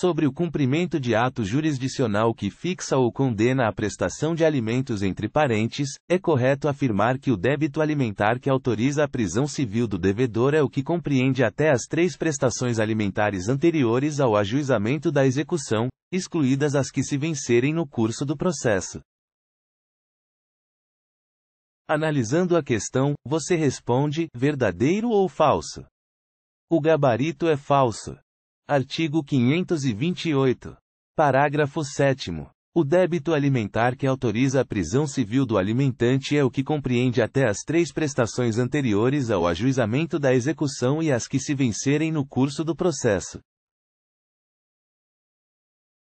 sobre o cumprimento de ato jurisdicional que fixa ou condena a prestação de alimentos entre parentes, é correto afirmar que o débito alimentar que autoriza a prisão civil do devedor é o que compreende até as três prestações alimentares anteriores ao ajuizamento da execução, excluídas as que se vencerem no curso do processo. Analisando a questão, você responde: verdadeiro ou falso? O gabarito é falso. Artigo 528. Parágrafo 7. O débito alimentar que autoriza a prisão civil do alimentante é o que compreende até as três prestações anteriores ao ajuizamento da execução e as que se vencerem no curso do processo.